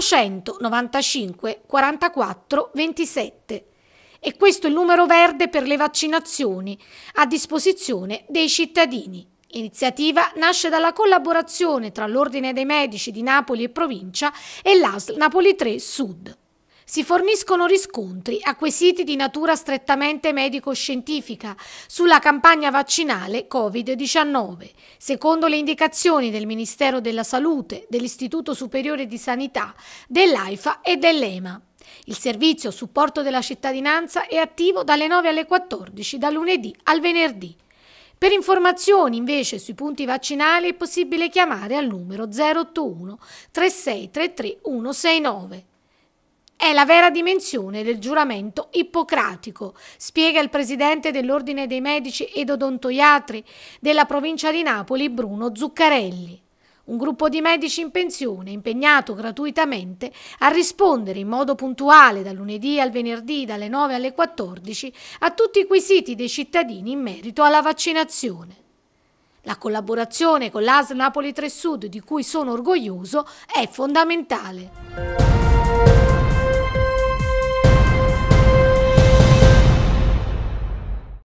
895 44 27 e questo è il numero verde per le vaccinazioni a disposizione dei cittadini. L'iniziativa nasce dalla collaborazione tra l'Ordine dei Medici di Napoli e Provincia e l'ASL Napoli 3 Sud. Si forniscono riscontri a quesiti di natura strettamente medico-scientifica sulla campagna vaccinale Covid-19. Secondo le indicazioni del Ministero della Salute, dell'Istituto Superiore di Sanità, dell'AIFA e dell'EMA. Il servizio a supporto della cittadinanza è attivo dalle 9 alle 14, da lunedì al venerdì. Per informazioni invece sui punti vaccinali è possibile chiamare al numero 081 3633 169. È la vera dimensione del giuramento ippocratico, spiega il presidente dell'Ordine dei Medici ed Odontoiatri della provincia di Napoli, Bruno Zuccarelli un gruppo di medici in pensione impegnato gratuitamente a rispondere in modo puntuale da lunedì al venerdì dalle 9 alle 14 a tutti i quesiti dei cittadini in merito alla vaccinazione. La collaborazione con l'AS Napoli 3 Sud, di cui sono orgoglioso, è fondamentale.